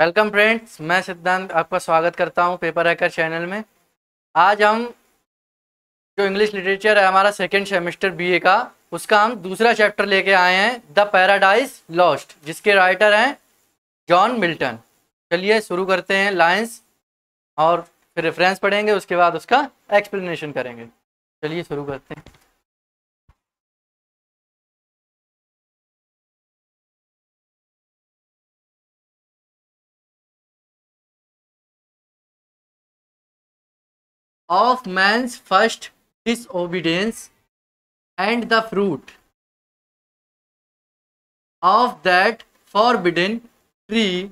Welcome friends मैं सिद्धांत आपका स्वागत करता हूं पेपर हैकर चैनल में आज हम जो इंग्लिश लिटरेचर है हमारा सेकेंड सेमेस्टर बीए का उसका हम दूसरा चैप्टर लेके आए हैं द पैराडाइज लॉस्ट जिसके राइटर हैं जॉन मिल्टन चलिए शुरू करते हैं लाइंस और फिर रेफरेंस पढ़ेंगे उसके बाद उसका एक्सप्लेनेशन करेंगे चलिए शुरू करते हैं of man's first disobedience and the fruit of that forbidden tree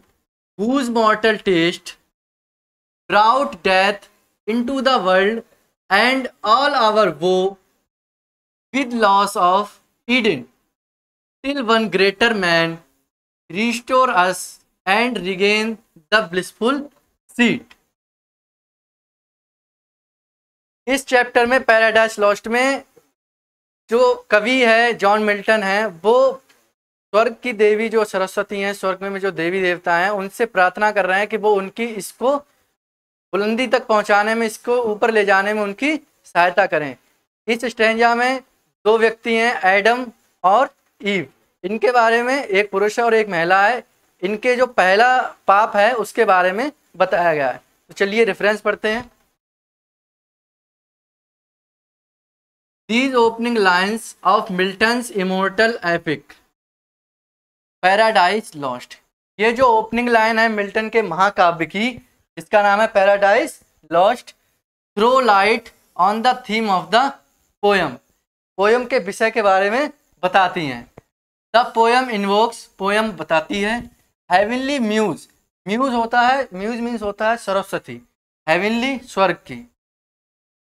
whose mortal taste brought death into the world and all our woe with loss of Eden till one greater man restore us and regain the blissful seat. इस chapter में Paradise Lost में जो कवि है John Milton है वो स्वर्ग की देवी जो सरस्वती हैं स्वर्ग में जो देवी देवता हैं उनसे प्रार्थना कर रहे हैं कि वो उनकी इसको बुलंदी तक पहुंचाने में इसको ऊपर ले जाने में उनकी सहायता करें इस स्टेंजा में दो व्यक्ति हैं एडम और ईव इनके बारे में एक पुरुष और एक महिला है इनके जो पहला पाप है उसके बारे में बताया गया है तो चलिए रेफरेंस पढ़ते हैं these opening lines of Milton immortal epic Paradise Lost ये जो ओपनिंग लाइन है मिल्टन के महाकाव्य की इसका नाम है Paradise Lost throw light on the theme of the poem poem के विषय के बारे में बताती हैं द पोयम इन्वोक्स पोयम बताती है हेवनली म्यूज म्यूज होता है म्यूज मीन्स होता है सरस्वती हेवनली स्वर्ग की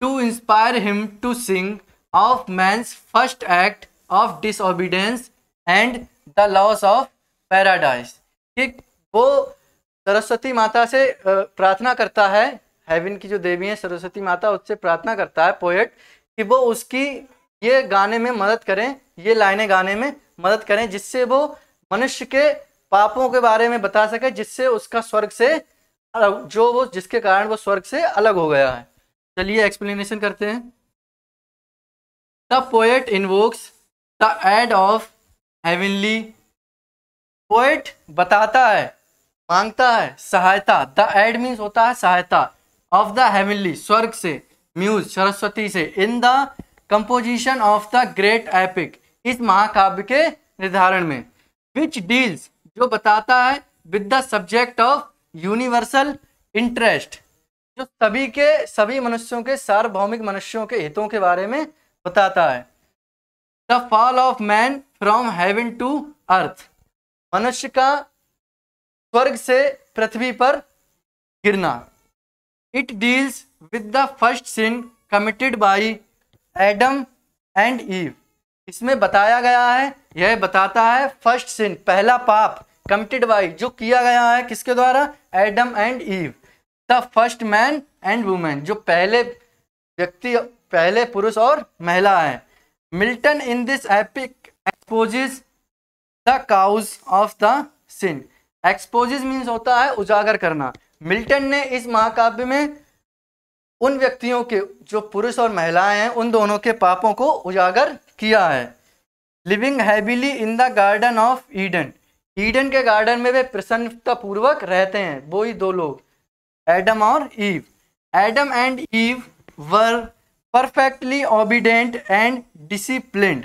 to inspire him to sing of man's first act of disobedience and the loss of Paradise कि वो सरस्वती माता से प्रार्थना करता है हेविन की जो देवी है सरस्वती माता उससे प्रार्थना करता है पोएट कि वो उसकी ये गाने में मदद करें ये लाइनें गाने में मदद करें जिससे वो मनुष्य के पापों के बारे में बता सके जिससे उसका स्वर्ग से जो वो जिसके कारण वो स्वर्ग से अलग हो गया है चलिए एक्सप्लेनेशन करते हैं The poet invokes the aid of heavenly. Poet बताता है मांगता है सहायता द एड मीन्स होता है सहायता ऑफ द हेवनली स्वर्ग से म्यूज सरस्वती से in the composition of the great epic इस महाकाव्य के निर्धारण में विच डील्स जो बताता है with the subject of universal interest जो सभी के सभी मनुष्यों के सार्वभौमिक मनुष्यों के हितों के बारे में बताता है the fall of man from heaven to earth मनुष्य का स्वर्ग से पृथ्वी पर गिरना it deals with the first sin committed by Adam and Eve इसमें बताया गया है यह बताता है फर्स्ट सिन पहला पाप कमिटेड बाय जो किया गया है किसके द्वारा Adam and Eve the first man and women जो पहले व्यक्ति पहले पुरुष और महिला है Milton in this epic exposes the cause of the sin exposes means होता है उजागर करना मिल्टन ने इस महाकाव्य में उन व्यक्तियों के जो पुरुष और महिलाएं हैं उन दोनों के पापों को उजागर किया है living happily in the garden of Eden Eden के गार्डन में वे प्रसन्नतापूर्वक रहते हैं वो ही दो लोग एडम और Eve Adam and Eve were perfectly obedient and discipline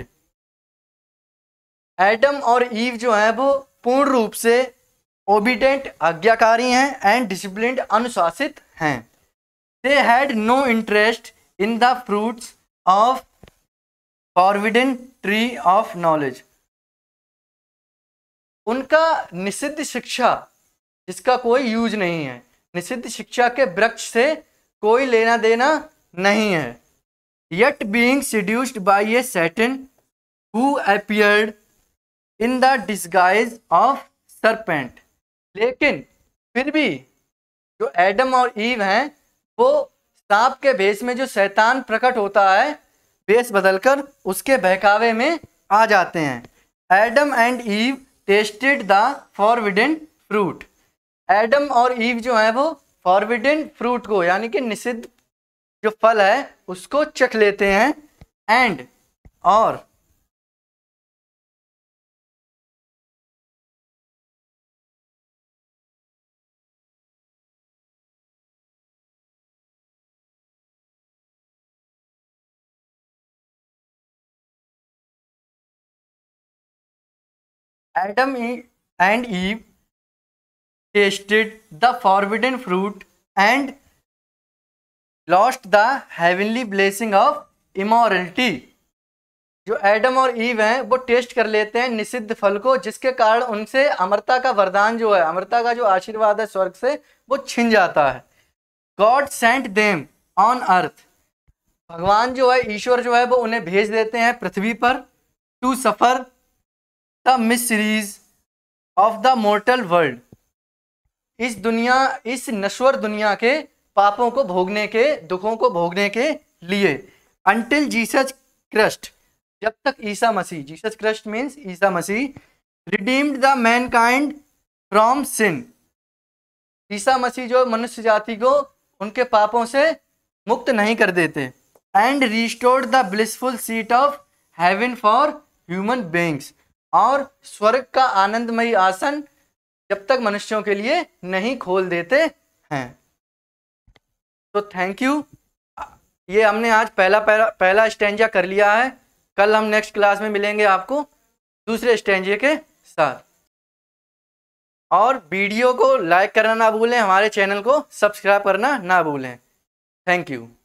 Adam और ईव जो है वो पूर्ण रूप से ओबिडेंट आज्ञाकारी हैं एंड डिसिप्लिन अनुशासित हैं they had no interest in the fruits of forbidden tree of knowledge उनका निषिद्ध शिक्षा जिसका कोई यूज नहीं है निषिद्ध शिक्षा के वृक्ष से कोई लेना देना नहीं है yet being seduced by a Satan who appeared in the disguise of serpent. लेकिन फिर भी जो एडम और ईव हैं वो सांप के भेष में जो शैतान प्रकट होता है भेष बदलकर उसके बहकावे में आ जाते हैं Adam and Eve tasted the forbidden fruit Adam और ईव जो है वो फॉरविडन फ्रूट को यानी कि निषिद्ध जो फल है उसको चख लेते हैं एंड और Adam and Eve tasted the forbidden fruit and lost the heavenly blessing of immortality जो एडम और ईव हैं वो टेस्ट कर लेते हैं निषिद्ध फल को जिसके कारण उनसे अमरता का वरदान जो है अमरता का जो आशीर्वाद है स्वर्ग से वो छिन जाता है God sent them on earth भगवान जो है ईश्वर जो है वो उन्हें भेज देते हैं पृथ्वी पर to suffer the miseries of the mortal world इस दुनिया इस नश्वर दुनिया के पापों को भोगने के दुखों को भोगने के लिए अनटिल जीसस क्रस्ट जब तक ईसा मसीह जीसस क्रस्ट मीन्स ईसा मसीह redeemed the mankind from sin ईसा मसीह जो मनुष्य जाति को उनके पापों से मुक्त नहीं कर देते and restored the blissful seat of heaven for human beings और स्वर्ग का आनंदमयी आसन जब तक मनुष्यों के लिए नहीं खोल देते हैं तो थैंक यू ये हमने आज पहला पहला पहला स्टेंजा कर लिया है कल हम नेक्स्ट क्लास में मिलेंगे आपको दूसरे स्टेंजे के साथ और वीडियो को लाइक करना ना भूलें हमारे चैनल को सब्सक्राइब करना ना भूलें थैंक यू